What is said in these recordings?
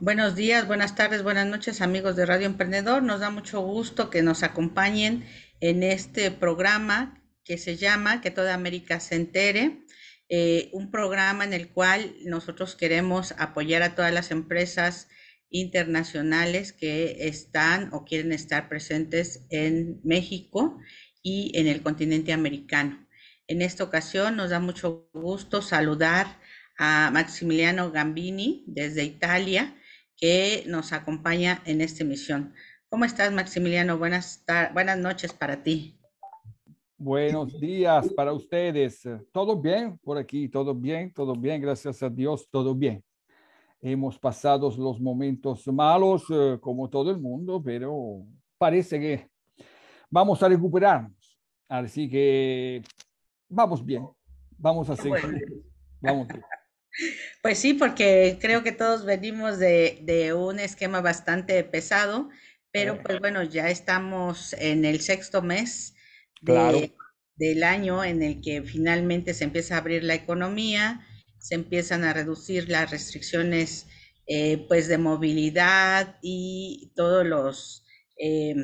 Buenos días, buenas tardes, buenas noches amigos de Radio Emprendedor. Nos da mucho gusto que nos acompañen en este programa que se llama Que toda América se entere. Eh, un programa en el cual nosotros queremos apoyar a todas las empresas internacionales que están o quieren estar presentes en México y en el continente americano. En esta ocasión nos da mucho gusto saludar a Maximiliano Gambini desde Italia, que nos acompaña en esta emisión. ¿Cómo estás, Maximiliano? Buenas, buenas noches para ti. Buenos días para ustedes. ¿Todo bien por aquí? ¿Todo bien? ¿Todo bien? Gracias a Dios, todo bien. Hemos pasado los momentos malos, eh, como todo el mundo, pero parece que vamos a recuperarnos. Así que vamos bien, vamos a seguir. Vamos Pues sí, porque creo que todos venimos de, un esquema bastante pesado, pero pues bueno, ya estamos en el sexto mes del año en el que finalmente se empieza a abrir la economía, se empiezan a reducir las restricciones eh, pues de movilidad y todos los eh,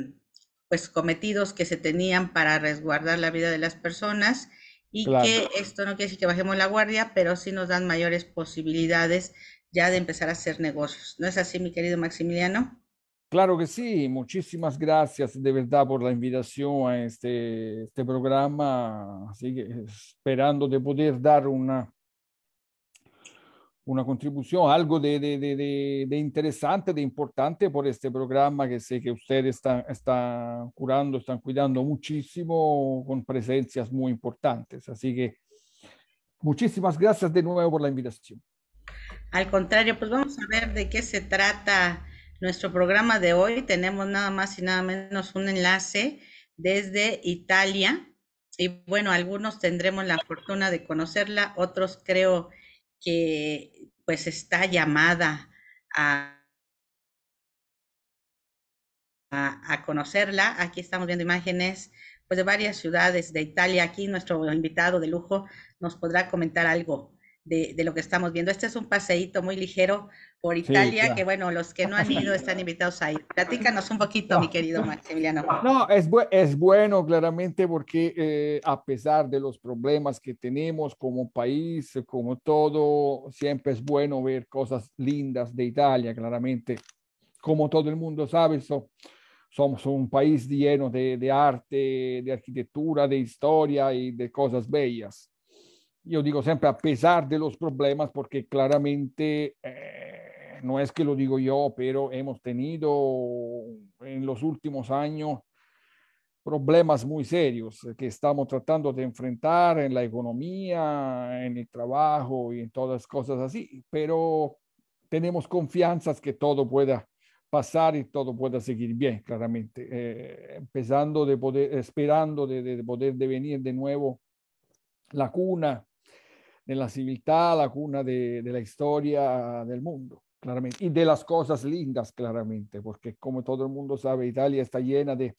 pues cometidos que se tenían para resguardar la vida de las personas y que esto no quiere decir que bajemos la guardia, pero sí nos dan mayores posibilidades ya de empezar a hacer negocios. ¿No es así, mi querido Maximiliano? Claro que sí, muchísimas gracias de verdad por la invitación a este, este programa. Así que esperando de poder dar una una contribución, algo de, de, de, de, interesante, de importante por este programa que sé que ustedes están está curando, están cuidando muchísimo con presencias muy importantes. Así que muchísimas gracias de nuevo por la invitación. Al contrario, pues vamos a ver de qué se trata nuestro programa de hoy. Tenemos nada más y nada menos un enlace desde Italia. Y bueno, algunos tendremos la fortuna de conocerla, otros creo que pues está llamada a, a, conocerla. Aquí estamos viendo imágenes pues, de varias ciudades de Italia. Aquí nuestro invitado de lujo nos podrá comentar algo de, lo que estamos viendo. Este es un paseíto muy ligero por Italia, que bueno, los que no han ido están invitados a ir. Platícanos un poquito, mi querido Maximiliano. No, es, es bueno claramente porque eh, a pesar de los problemas que tenemos como país, como todo, siempre es bueno ver cosas lindas de Italia, claramente. Como todo el mundo sabe, somos un país lleno de, de arte, de arquitectura, de historia y de cosas bellas yo digo siempre, a pesar de los problemas, porque claramente eh, no es que lo digo yo, pero hemos tenido en los últimos años problemas muy serios que estamos tratando de enfrentar en la economía, en el trabajo y en todas cosas así, pero tenemos confianzas que todo pueda pasar y todo pueda seguir bien, claramente, eh, empezando de poder, esperando de, de poder devenir de nuevo la cuna la civilidad, la cuna de, la historia del mundo, claramente, y de las cosas lindas, claramente, porque como todo el mundo sabe, Italia está llena de...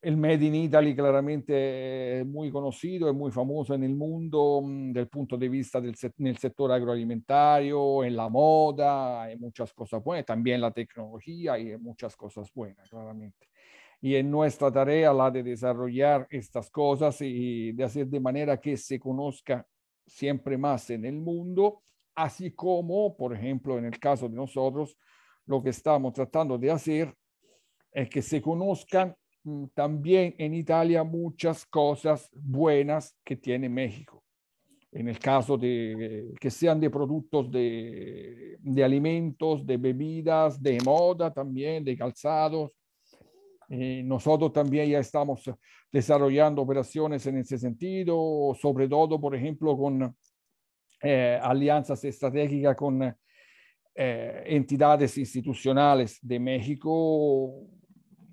El Made in Italy claramente eh, muy conocido, es muy famoso en el mundo mm, del punto de vista del sector agroalimentario, en la moda, en muchas cosas buenas, también la tecnología y muchas cosas buenas, claramente y en nuestra tarea la de desarrollar estas cosas y de hacer de manera que se conozca siempre más en el mundo, así como, por ejemplo, en el caso de nosotros, lo que estamos tratando de hacer es que se conozcan mm, también en Italia muchas cosas buenas que tiene México. En el caso de que sean de productos de, de alimentos, de bebidas, de moda también, de calzados, eh, nosotros también ya estamos desarrollando operaciones en ese sentido, sobre todo, por ejemplo, con eh, alianzas estratégicas con eh, entidades institucionales de México.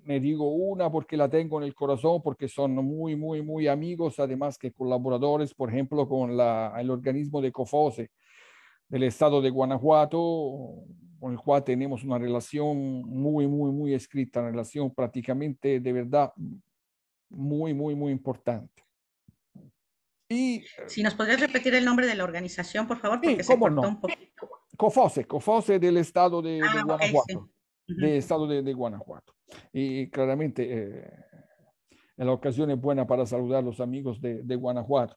Me digo una porque la tengo en el corazón, porque son muy, muy, muy amigos, además que colaboradores, por ejemplo, con el organismo de COFOSE del estado de Guanajuato, con el cual tenemos una relación muy, muy, muy escrita, una relación prácticamente de verdad muy, muy, muy importante. Y, si nos podrías repetir el nombre de la organización, por favor, porque se un poquito. COFOSE, COFOSE del estado de, de ah, Guanajuato. estado de, Guanajuato. Y claramente eh, la ocasión es buena para saludar a los amigos de Guanajuato.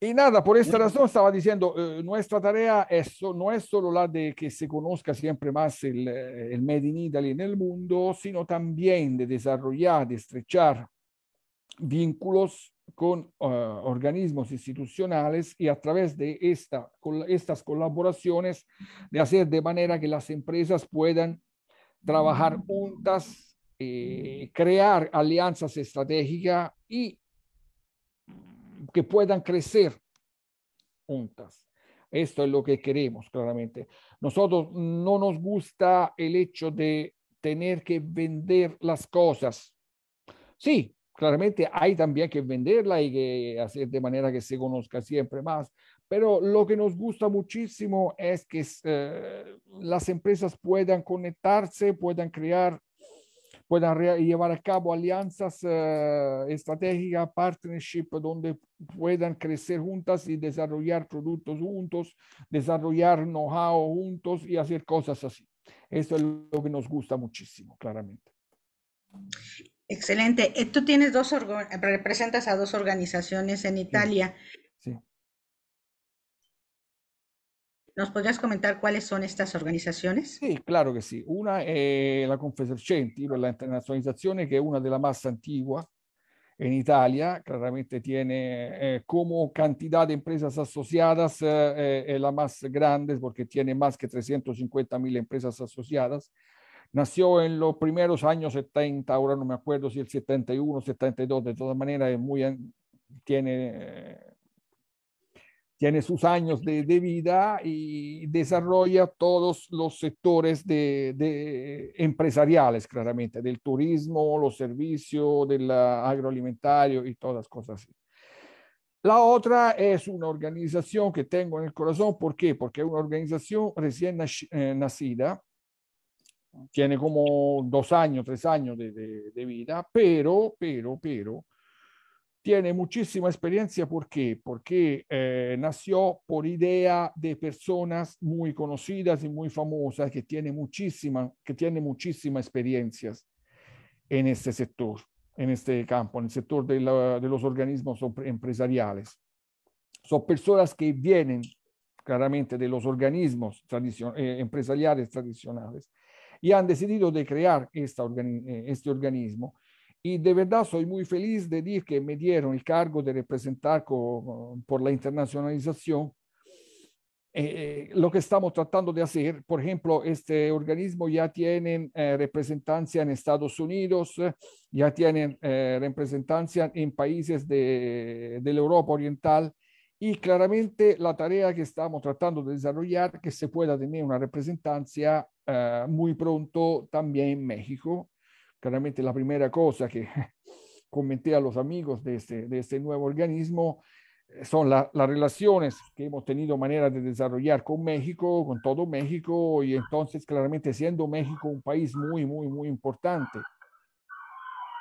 Y nada, por esta razón estaba diciendo, eh, nuestra tarea es, no es solo la de que se conozca siempre más el, eh, el, Made in Italy en el mundo, sino también de desarrollar, de estrechar vínculos con eh, organismos institucionales y a través de esta, estas colaboraciones, de hacer de manera que las empresas puedan trabajar mm. juntas, crear alianzas estratégicas y que puedan crecer juntas. Esto es lo que queremos, claramente. Nosotros no nos gusta el hecho de tener que vender las cosas. Sí, claramente hay también que venderla y que hacer de manera que se conozca siempre más, pero lo que nos gusta muchísimo es que eh, las empresas puedan conectarse, puedan crear puedan llevar a cabo alianzas eh, estratégicas, partnership, donde puedan crecer juntas y desarrollar productos juntos, desarrollar know-how juntos y hacer cosas así. Eso es lo que nos gusta muchísimo, claramente. Excelente. Eh, tú tienes dos, representas a dos organizaciones en Italia. ¿Nos podrías comentar cuáles son estas organizaciones? Sí, claro que sí. Una es eh, la Confesercenti la internacionalización, que es una de las más antiguas en Italia. Claramente tiene eh, como cantidad de empresas asociadas eh, la más grande, porque tiene más que 350.000 empresas asociadas. Nació en los primeros años 70, ahora no me acuerdo si el 71, 72, de todas maneras es muy, tiene tiene sus años de, vida y desarrolla todos los sectores de, empresariales, claramente, del turismo, los servicios, del agroalimentario y todas las cosas así. La otra es una organización que tengo en el corazón. ¿Por qué? Porque es una organización recién eh, nacida, tiene como dos años, tres años de vida, pero, pero, pero, tiene muchísima experiencia. ¿Por qué? Porque eh, nació por idea de personas muy conocidas y muy famosas que tienen muchísima, que muchísimas experiencias en este sector, en este campo, en el sector de, los organismos empresariales. Son personas que vienen claramente de los organismos eh, empresariales tradicionales y han decidido de crear esta eh, este organismo y de verdad soy muy feliz de decir que me dieron el cargo de representar por la internacionalización eh, eh, lo que estamos tratando de hacer. Por ejemplo, este organismo ya tiene eh, representancia en Estados Unidos, ya tiene eh, representancia en países de, de, la Europa Oriental y claramente la tarea que estamos tratando de desarrollar que se pueda tener una representancia eh, muy pronto también en México Claramente la primera cosa que comenté a los amigos de este, este nuevo organismo eh, son las relaciones que hemos tenido manera de desarrollar con México, con todo México, y entonces claramente siendo México un país muy, muy, muy importante,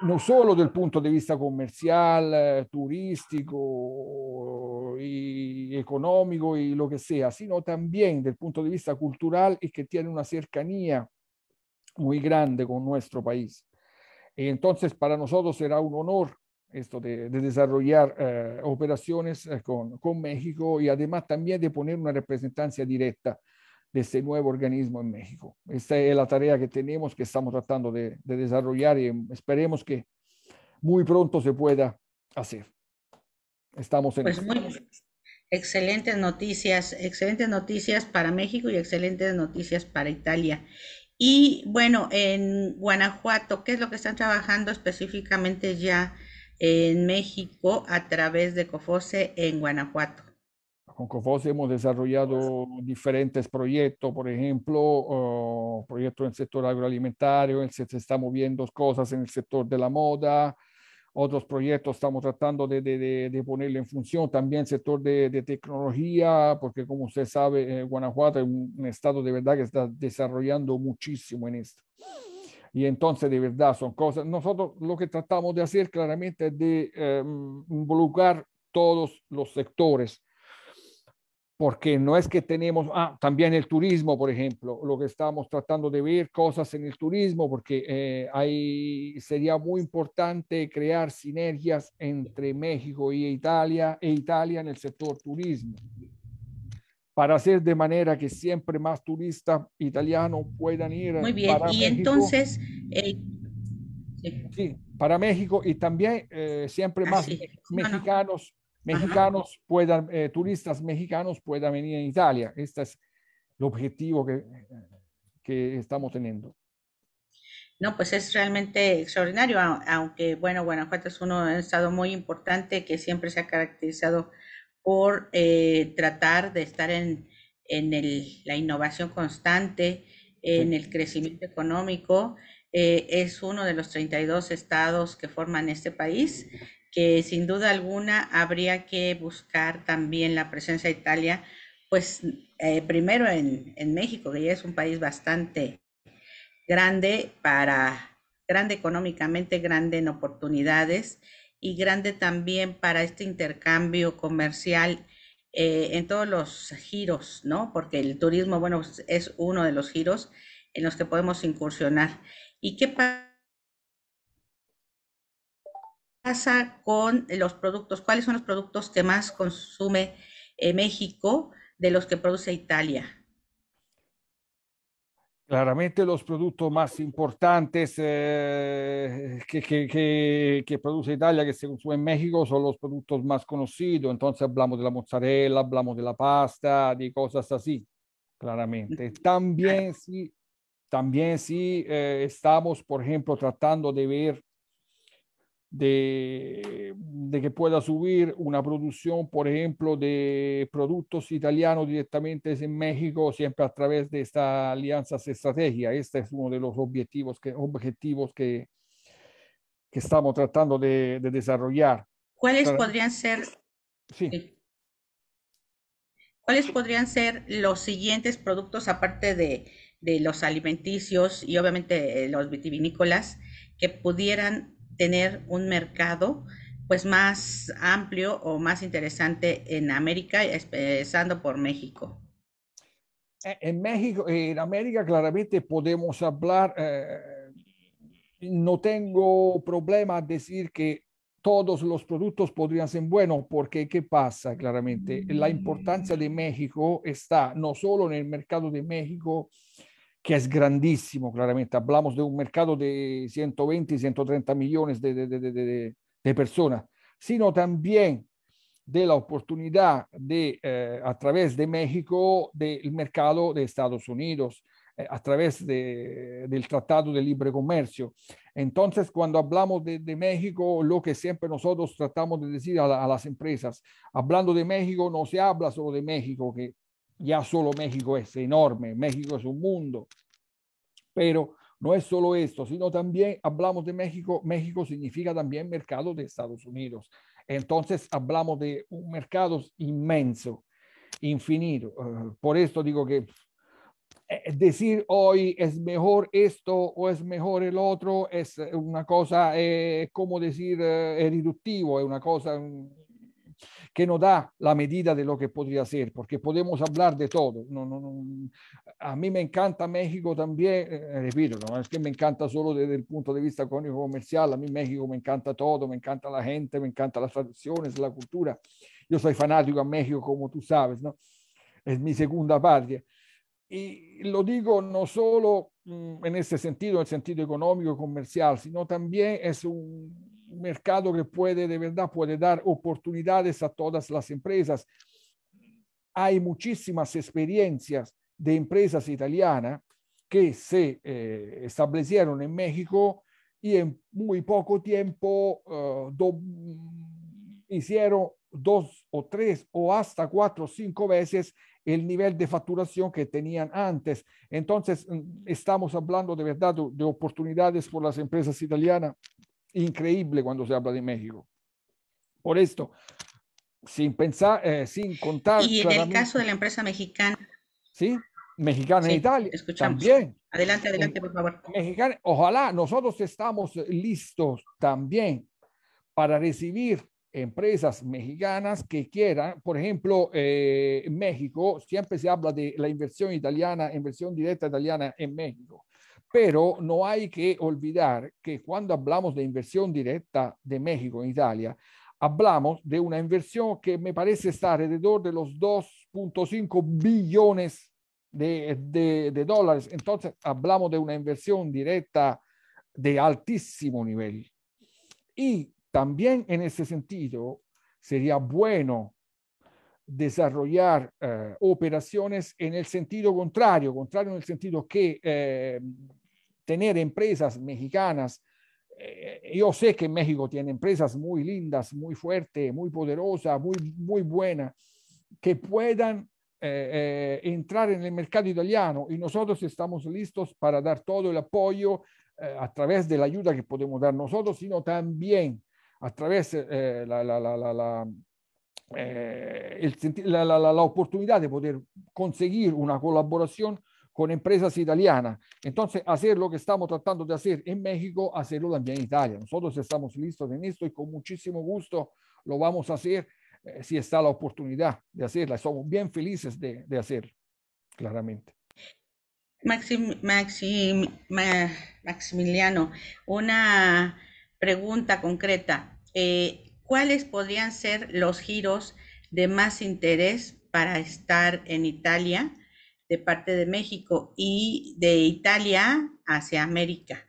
no solo del punto de vista comercial, eh, turístico y económico y lo que sea, sino también del punto de vista cultural y que tiene una cercanía muy grande con nuestro país. Entonces, para nosotros será un honor esto de, desarrollar eh, operaciones eh, con, con, México y además también de poner una representancia directa de este nuevo organismo en México. Esta es la tarea que tenemos, que estamos tratando de, desarrollar y esperemos que muy pronto se pueda hacer. Estamos en pues muy excelentes noticias, excelentes noticias para México y excelentes noticias para Italia. Y bueno, en Guanajuato, ¿qué es lo que están trabajando específicamente ya en México a través de COFOSE en Guanajuato? Con COFOSE hemos desarrollado diferentes proyectos, por ejemplo, oh, proyectos en el sector agroalimentario, se, están moviendo cosas en el sector de la moda, otros proyectos estamos tratando de, de, ponerlo en función. También sector de, tecnología, porque como usted sabe, eh, Guanajuato es un, estado de verdad que está desarrollando muchísimo en esto. Y entonces, de verdad, son cosas. Nosotros lo que tratamos de hacer claramente es de eh, involucrar todos los sectores porque no es que tenemos, ah, también el turismo, por ejemplo, lo que estamos tratando de ver cosas en el turismo, porque eh, ahí sería muy importante crear sinergias entre México y Italia, e Italia en el sector turismo, para hacer de manera que siempre más turistas italianos puedan ir. Muy bien, y entonces... Eh, sí, para México y también eh, siempre más mexicanos mexicanos puedan, eh, turistas mexicanos puedan venir a Italia. Este es el objetivo que, que estamos teniendo. No, pues es realmente extraordinario, aunque bueno, Guanajuato es uno, un estado muy importante que siempre se ha caracterizado por eh, tratar de estar en, en el, la innovación constante, en el crecimiento económico. Eh, es uno de los 32 estados que forman este país que sin duda alguna habría que buscar también la presencia de Italia, pues eh, primero en, México, que ya es un país bastante grande para, grande económicamente, grande en oportunidades y grande también para este intercambio comercial eh, en todos los giros, ¿no? Porque el turismo, bueno, es uno de los giros en los que podemos incursionar. ¿Y qué pasa? pasa con los productos? ¿Cuáles son los productos que más consume eh, México de los que produce Italia? Claramente los productos más importantes eh, que, que, que, produce Italia, que se consume en México, son los productos más conocidos. Entonces hablamos de la mozzarella, hablamos de la pasta, de cosas así, claramente. También sí, también sí eh, estamos, por ejemplo, tratando de ver de, que pueda subir una producción, por ejemplo, de productos italianos directamente en México, siempre a través de esta alianza estrategia. Este es uno de los objetivos que, objetivos que, que estamos tratando de, desarrollar. ¿Cuáles podrían ser? ¿Cuáles podrían ser los siguientes productos aparte de, de los alimenticios y obviamente eh, los vitivinícolas que pudieran tener un mercado pues más amplio o más interesante en América, empezando por México. Eh, en México, eh, en América claramente podemos hablar, eh, no tengo problema decir que todos los productos podrían ser buenos, porque ¿qué pasa claramente? La importancia de México está no solo en el mercado de México, que es grandísimo, claramente. Hablamos de un mercado de 120, 130 millones de, de, de, personas, sino también de la oportunidad de, eh, a través de México, del mercado de Estados Unidos, eh, a través del Tratado de Libre Comercio. Entonces, cuando hablamos de, México, lo que siempre nosotros tratamos de decir a las empresas, hablando de México, no se habla solo de México, que ya solo México es enorme, México es un mundo, pero no es solo esto, sino también hablamos de México, México significa también mercado de Estados Unidos. Entonces hablamos de un mercado inmenso, infinito. Eh, por esto digo que eh, decir hoy es mejor esto o es mejor el otro es una cosa, eh, como decir, eh, es reductivo, es una cosa, que no da la medida de lo que podría ser, porque podemos hablar de todo. No, no, no. A mí me encanta México también, eh, eh, repito, no es que me encanta solo desde el punto de vista económico comercial, a mí México me encanta todo, me encanta la gente, me encanta las tradiciones, la cultura. Yo soy fanático a México, como tú sabes, ¿no? Es mi segunda patria. Y lo digo no solo mm, en ese sentido, en el sentido económico comercial, sino también es un, mercado que puede, de verdad, puede dar oportunidades a todas las empresas. Hay muchísimas experiencias de empresas italianas que se eh, establecieron en México y en muy poco tiempo eh, hicieron dos o tres o hasta cuatro o cinco veces el nivel de facturación que tenían antes. Entonces, mm, estamos hablando de verdad de, de oportunidades por las empresas italianas increíble cuando se habla de México. Por esto, sin pensar, eh, sin contar. Y en el caso de la empresa mexicana. Sí, mexicana en Italia. Escuchamos. También. Adelante, adelante, por favor. Mexicana, ojalá nosotros estamos listos también para recibir empresas mexicanas que quieran, por ejemplo, eh, México, siempre se habla de la inversión italiana, inversión directa italiana en México. Pero no hay que olvidar que cuando hablamos de inversión directa de México en Italia, hablamos de una inversión que me parece estar alrededor de los 2.5 billones de, de, dólares. Entonces, hablamos de una inversión directa de altísimo nivel. Y también en ese sentido, sería bueno desarrollar eh, operaciones en el sentido contrario, contrario en el sentido que eh, tener empresas mexicanas. Eh, yo sé que México tiene empresas muy lindas, muy fuertes, muy poderosas, muy, muy buenas, que puedan eh, eh, entrar en el mercado italiano y nosotros estamos listos para dar todo el apoyo a través de la ayuda que podemos dar nosotros, sino también a través de la, la, la, la la, la, la, oportunidad de poder conseguir una colaboración con empresas italianas. Entonces, hacer lo que estamos tratando de hacer en México, hacerlo también en Italia. Nosotros estamos listos en esto y con muchísimo gusto lo vamos a hacer eh, si está la oportunidad de hacerla. Somos bien felices de, hacer, claramente. Maximiliano, una pregunta concreta. Eh, ¿Cuáles podrían ser los giros de más interés para estar en Italia? de parte de México y de Italia hacia América.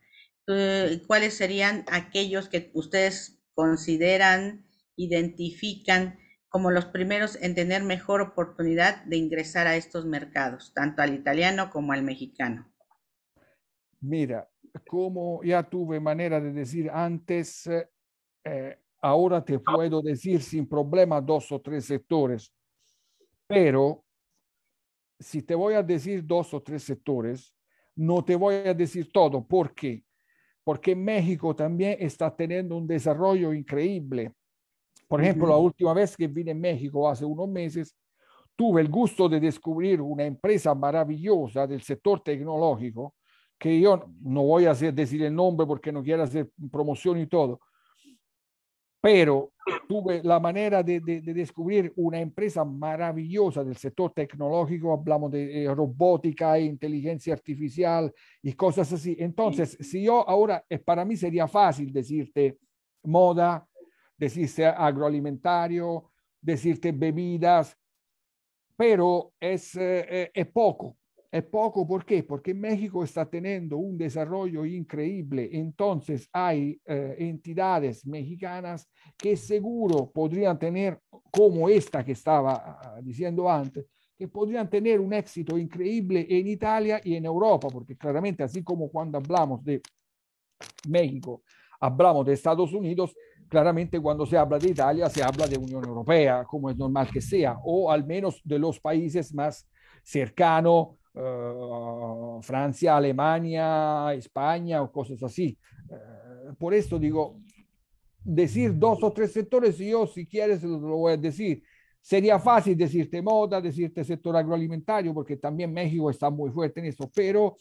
¿Cuáles serían aquellos que ustedes consideran, identifican como los primeros en tener mejor oportunidad de ingresar a estos mercados, tanto al italiano como al mexicano? Mira, como ya tuve manera de decir antes, eh, eh, ahora te puedo decir sin problema dos o tres sectores, pero si te voy a decir dos o tres sectores, no te voy a decir todo. ¿Por qué? Porque México también está teniendo un desarrollo increíble. Por ejemplo, la última vez que vine a México, hace unos meses, tuve el gusto de descubrir una empresa maravillosa del sector tecnológico, que yo no voy a decir el nombre porque no quiero hacer promoción y todo, pero tuve la manera de, descubrir una empresa maravillosa del sector tecnológico, hablamos de eh, robótica e inteligencia artificial y cosas así. Entonces, si yo ahora, eh, para mí sería fácil decirte moda, decirte agroalimentario, decirte bebidas, pero es, eh, es poco. Es poco, ¿por qué? Porque México está teniendo un desarrollo increíble. Entonces hay eh, entidades mexicanas que seguro podrían tener, como esta que estaba ah, ah, diciendo antes, que podrían tener un éxito increíble en Italia y en Europa, porque claramente así como cuando hablamos de México, hablamos de Estados Unidos, claramente cuando se habla de Italia se habla de Unión Europea, como es normal que sea, o al menos de los países más cercanos eh, Francia, Alemania, España o cosas así. Eh, por esto digo, decir dos o tres sectores, yo si quieres lo voy a decir. Sería fácil decirte moda, decirte sector agroalimentario, porque también México está muy fuerte en eso, pero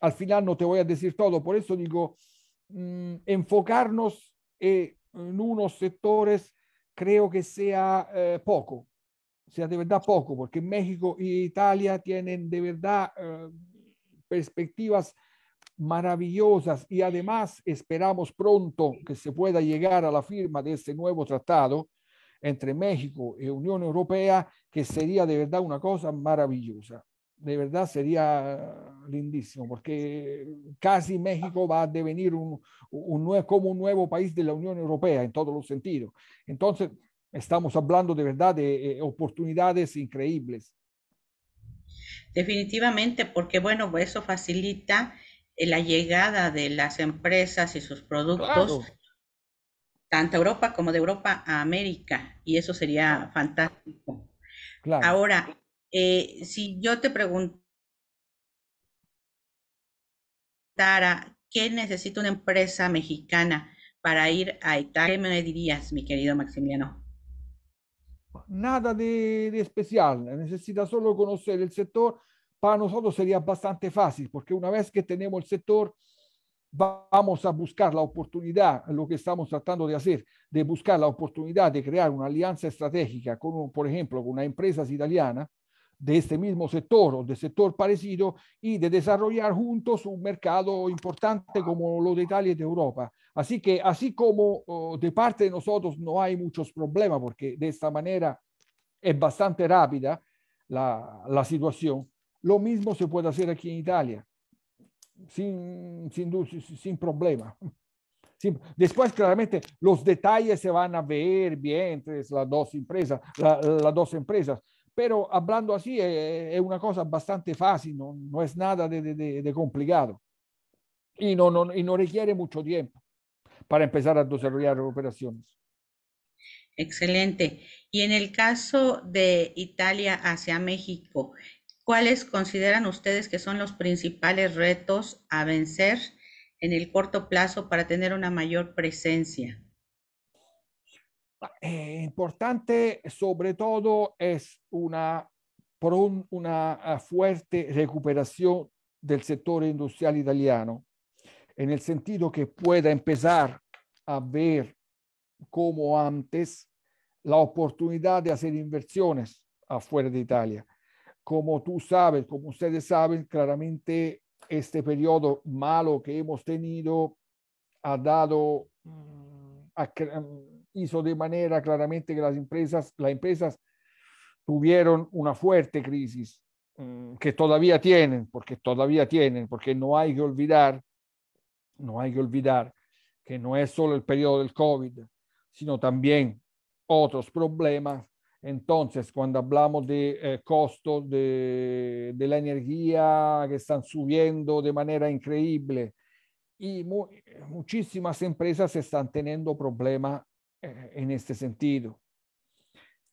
al final no te voy a decir todo. Por eso digo, mm, enfocarnos eh, en unos sectores creo que sea poco o sea, de verdad poco, porque México e Italia tienen de verdad eh, perspectivas maravillosas y además esperamos pronto que se pueda llegar a la firma de este nuevo tratado entre México y Unión Europea, que sería de verdad una cosa maravillosa. De verdad sería lindísimo, porque casi México va a devenir un, como un nuevo país de la Unión Europea en todos los sentidos. Entonces, Estamos hablando de verdad de eh, eh, oportunidades increíbles. Definitivamente, porque bueno, eso facilita eh, la llegada de las empresas y sus productos, tanto a Europa como de Europa a América, y eso sería fantástico. Ahora, si yo te preguntara, ¿qué necesita una empresa mexicana para ir a Italia? ¿Qué me dirías, mi querido Maximiliano? nada de especial, necesita solo conocer el sector. Para nosotros sería bastante fácil, porque una vez que tenemos el sector, vamos a buscar la oportunidad, lo que estamos tratando de hacer, de buscar la oportunidad de crear una alianza estratégica con, por ejemplo, con una empresa italiana de este mismo sector o de sector parecido y de desarrollar juntos un mercado importante como lo de Italia y de Europa. Así que así como de parte de nosotros no hay muchos problemas, porque de esta manera es bastante rápida la, situación, lo mismo se puede hacer aquí en Italia, sin, sin, sin problema. después, claramente, los detalles se van a ver bien entre las dos empresas, la, dos empresas. Pero hablando así eh, eh, es, una cosa bastante fácil, no, es nada de, complicado y no, y no requiere mucho tiempo para empezar a desarrollar operaciones. Excelente. Y en el caso de Italia hacia México, ¿cuáles consideran ustedes que son los principales retos a vencer en el corto plazo para tener una mayor presencia? Eh, importante sobre todo es una, una ah, fuerte recuperación del sector industrial italiano en el sentido que pueda empezar a ver como antes la oportunidad de hacer inversiones afuera de Italia. Como tú sabes, como ustedes saben, claramente este periodo malo que hemos tenido ha dado, mm, mm, hizo de manera claramente que las empresas, las empresas tuvieron una fuerte crisis mm, que todavía tienen, porque todavía tienen, porque no hay que olvidar no hay que olvidar que no es solo el periodo del COVID, sino también otros problemas. Entonces, cuando hablamos de eh, costos de, la energía que están subiendo de manera increíble y muchísimas empresas están teniendo problemas eh, en este sentido.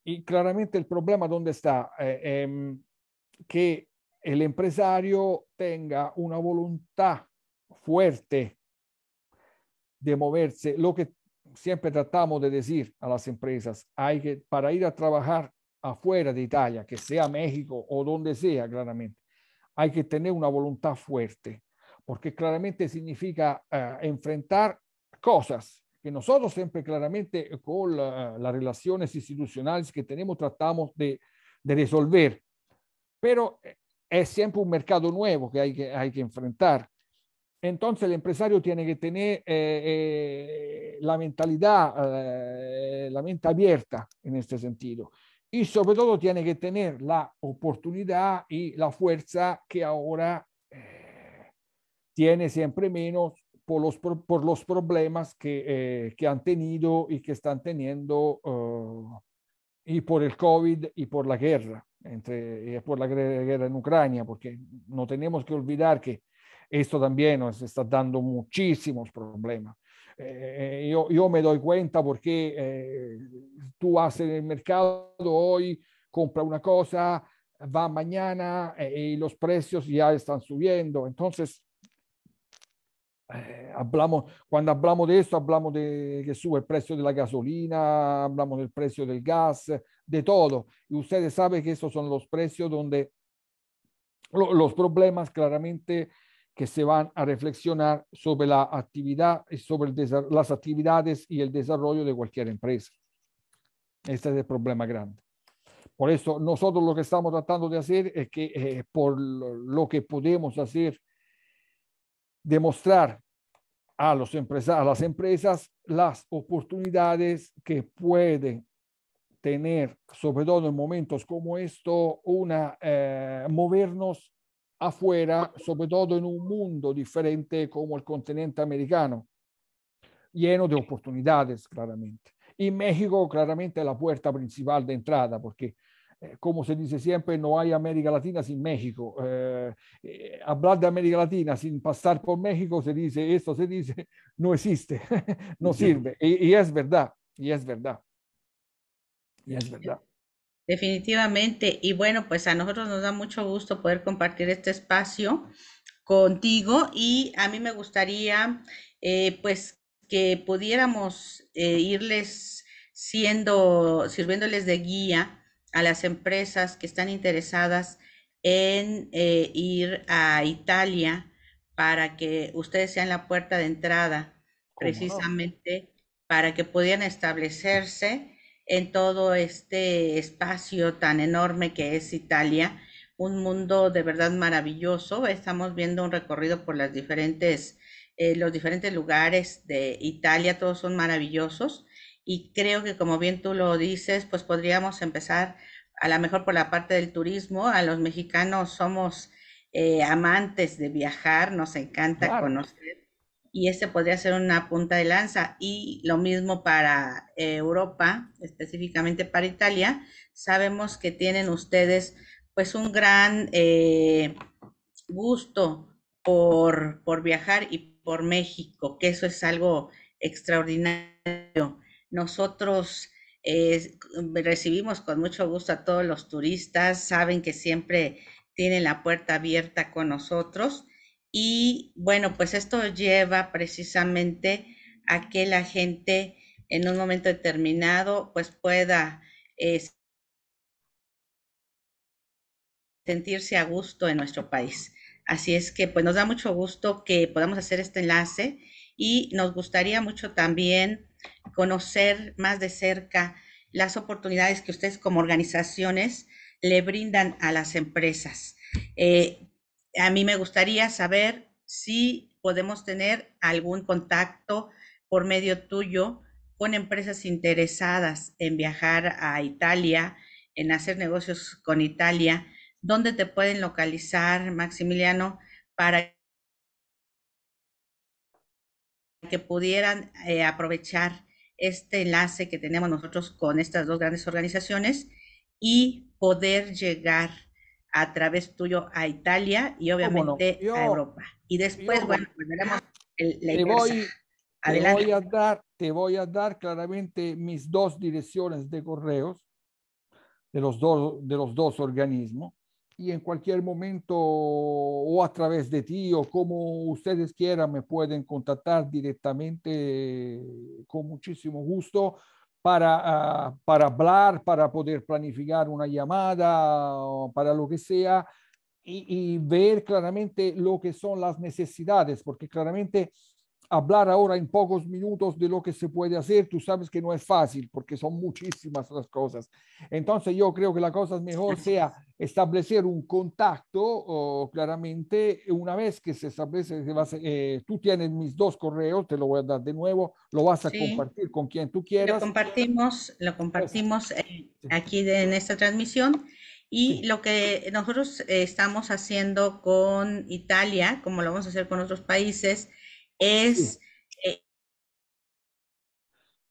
Y claramente el problema dónde está? Eh, em, que el empresario tenga una voluntad fuerte de moverse. Lo que siempre tratamos de decir a las empresas, hay que, para ir a trabajar afuera de Italia, que sea México o donde sea, claramente, hay que tener una voluntad fuerte, porque claramente significa eh, enfrentar cosas que nosotros siempre claramente eh, con las relaciones institucionales que tenemos tratamos de, resolver, pero eh, es siempre un mercado nuevo que hay que, hay que enfrentar. Entonces el empresario tiene que tener eh, eh, la mentalidad, eh, la mente abierta en este sentido y sobre todo tiene que tener la oportunidad y la fuerza que ahora tiene siempre menos por los, problemas que, han tenido y que están teniendo oh, y por el COVID y por la guerra, entre, por la guerra en Ucrania, porque no tenemos que olvidar que esto también nos está dando muchísimos problemas. Eh, yo, yo, me doy cuenta porque eh, tú vas en el mercado hoy, compra una cosa, va mañana eh, y los precios ya están subiendo. Entonces, hablamos, cuando hablamos de esto, hablamos de que sube el precio de la gasolina, hablamos del precio del gas, de todo. Y ustedes saben que esos son los precios donde los problemas claramente que se van a reflexionar sobre la actividad y eh, sobre las actividades y el desarrollo de cualquier empresa. Este es el problema grande. Por eso nosotros lo que estamos tratando de hacer es que eh, por lo que podemos hacer, demostrar a, los a las empresas las oportunidades que pueden tener, sobre todo en momentos como esto, una, eh, movernos afuera, sobre todo en un mundo diferente como el continente americano, lleno de oportunidades, claramente. Y México, claramente, es la puerta principal de entrada, porque, eh, como se dice siempre, no hay América Latina sin México. Eh, eh, hablar de América Latina sin pasar por México, se dice, esto se dice, no existe, no sirve. y es verdad, y es verdad. Y es verdad. Definitivamente. Y bueno, pues a nosotros nos da mucho gusto poder compartir este espacio contigo y a mí me gustaría eh, pues que pudiéramos eh, irles siendo, sirviéndoles de guía a las empresas que están interesadas en eh, ir a Italia para que ustedes sean la puerta de entrada precisamente para que pudieran establecerse en todo este espacio tan enorme que es Italia, un mundo de verdad maravilloso. Estamos viendo un recorrido por las diferentes, eh, los diferentes lugares de Italia, todos son maravillosos y creo que como bien tú lo dices, pues podríamos empezar a lo mejor por la parte del turismo. A los mexicanos somos eh, amantes de viajar, nos encanta conocer y este podría ser una punta de lanza. Y lo mismo para eh, Europa, específicamente para Italia. Sabemos que tienen ustedes pues un gran eh, gusto por, por viajar y por México, que eso es algo extraordinario. Nosotros eh, recibimos con mucho gusto a todos los turistas, saben que siempre tienen la puerta abierta con nosotros y bueno, pues esto lleva precisamente a que la gente en un momento determinado pues pueda eh, sentirse a gusto en nuestro país. Así es que pues nos da mucho gusto que podamos hacer este enlace y nos gustaría mucho también conocer más de cerca las oportunidades que ustedes como organizaciones le brindan a las empresas. Eh, a mí me gustaría saber si podemos tener algún contacto por medio tuyo con empresas interesadas en viajar a Italia, en hacer negocios con Italia. ¿Dónde te pueden localizar, Maximiliano, para que pudieran eh, aprovechar este enlace que tenemos nosotros con estas dos grandes organizaciones y poder llegar a través tuyo a Italia y obviamente a Europa. Y después, bueno, volveremos la te voy, Adelante. Te voy, a dar, te voy a dar claramente mis dos direcciones de correos de los dos, de los dos organismos y en cualquier momento o a través de ti o como ustedes quieran me pueden contactar directamente con muchísimo gusto Ah, para, hablar, para poder planificar una llamada o para lo que sea y ver claramente lo que son las necesidades, porque claramente hablar ahora en pocos minutos de lo que se puede hacer, tú sabes que no es fácil porque son muchísimas las cosas. Entonces yo creo que la cosa mejor sea establecer un contacto o, claramente una vez que se establece, que eh, tú tienes mis dos correos, te lo voy a dar de nuevo, lo vas a compartir con quien tú quieras. Lo compartimos, lo pues, compartimos eh, aquí en esta transmisión. Y lo que nosotros eh, estamos haciendo con Italia, como lo vamos a hacer con otros países, es... Eh,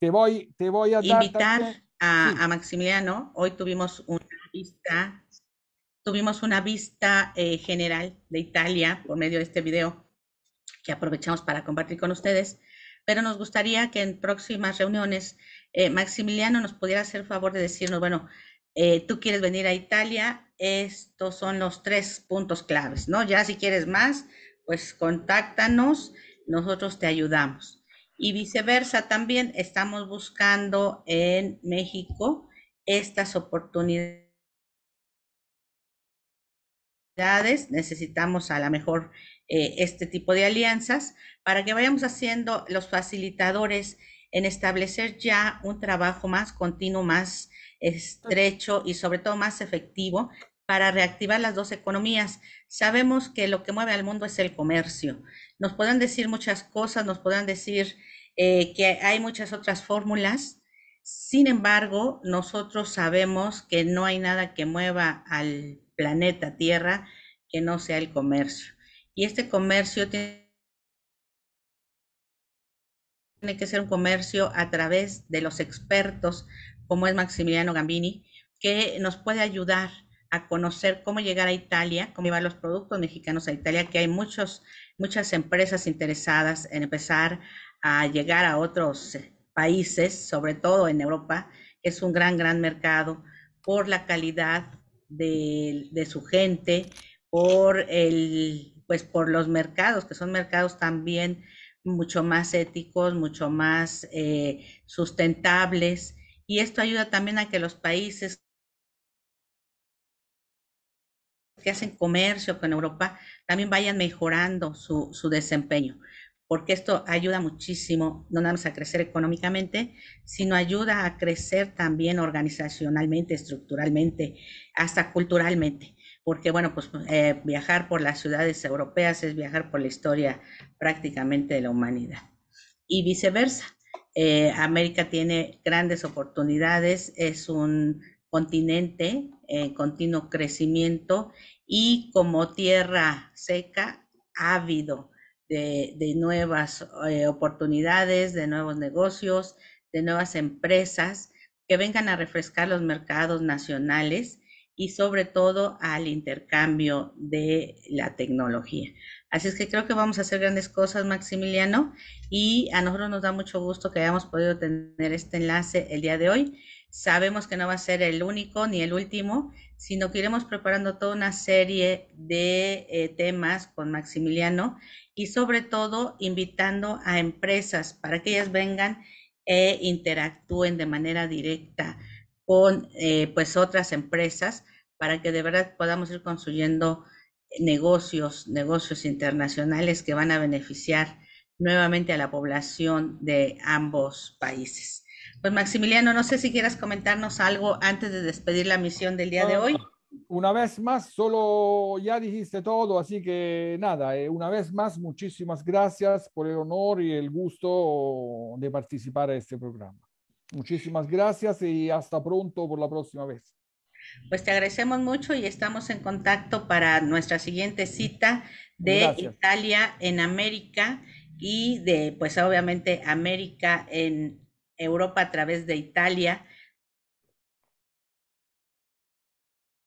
te voy, te voy a invitar a, Maximiliano. Hoy tuvimos una vista, tuvimos una vista eh, general de Italia por medio de este video que aprovechamos para compartir con ustedes. Pero nos gustaría que en próximas reuniones eh, Maximiliano nos pudiera hacer el favor de decirnos, bueno, tú quieres venir a Italia, estos son los tres puntos claves, ¿no? Ya si quieres más, pues contáctanos nosotros te ayudamos. Y viceversa, también estamos buscando en México estas oportunidades. Necesitamos a lo mejor eh, este tipo de alianzas para que vayamos haciendo los facilitadores en establecer ya un trabajo más continuo, más estrecho y sobre todo más efectivo para reactivar las dos economías. Sabemos que lo que mueve al mundo es el comercio. Nos podrán decir muchas cosas, nos podrán decir eh, que hay muchas otras fórmulas. Sin embargo, nosotros sabemos que no hay nada que mueva al planeta Tierra que no sea el comercio. Y este comercio tiene que ser un comercio a través de los expertos, como es Maximiliano Gambini, que nos puede ayudar a conocer cómo llegar a Italia, cómo llevar los productos mexicanos a Italia, que hay muchos muchas empresas interesadas en empezar a llegar a otros eh, países, sobre todo en Europa. Es un gran, gran mercado por la calidad de, su gente, por el, pues por los mercados, que son mercados también mucho más éticos, mucho más eh, sustentables. Y esto ayuda también a que los países que hacen comercio con Europa también vayan mejorando su, desempeño, porque esto ayuda muchísimo, no nada más a crecer económicamente, sino ayuda a crecer también organizacionalmente, estructuralmente, hasta culturalmente porque bueno, pues eh, viajar por las ciudades europeas es viajar por la historia prácticamente de la humanidad. Y viceversa, eh, América tiene grandes oportunidades, es un continente en eh, continuo crecimiento y como tierra seca, ávido de, de nuevas eh, oportunidades, de nuevos negocios, de nuevas empresas que vengan a refrescar los mercados nacionales y sobre todo al intercambio de la tecnología. Así es que creo que vamos a hacer grandes cosas, Maximiliano, y a nosotros nos da mucho gusto que hayamos podido tener este enlace el día de hoy. Sabemos que no va a ser el único ni el último, sino que iremos preparando toda una serie de eh, temas con Maximiliano y sobre todo invitando a empresas para que ellas vengan e interactúen de manera directa con eh, pues otras empresas para que de verdad podamos ir construyendo negocios, negocios internacionales que van a beneficiar nuevamente a la población de ambos países. Pues Maximiliano, no sé si quieras comentarnos algo antes de despedir la misión del día de ah, hoy. Una vez más, solo ya dijiste todo, así que nada, eh, una vez más, muchísimas gracias por el honor y el gusto de participar en este programa. Muchísimas gracias y hasta pronto por la próxima vez. Pues te agradecemos mucho y estamos en contacto para nuestra siguiente cita de Italia en América y de, pues obviamente, América en Europa a través de Italia,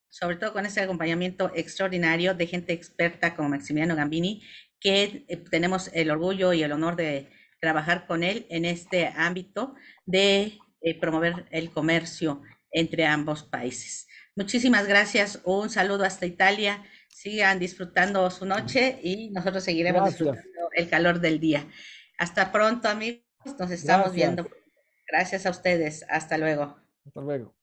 sobre todo con ese acompañamiento extraordinario de gente experta como Maximiliano Gambini, que eh, tenemos el orgullo y el honor de trabajar con él en este ámbito de eh, promover el comercio entre ambos países. Muchísimas gracias, un saludo hasta Italia, sigan disfrutando su noche y nosotros seguiremos disfrutando el calor del día. Hasta pronto amigos, nos estamos viendo. Gracias a ustedes. Hasta luego. Hasta luego.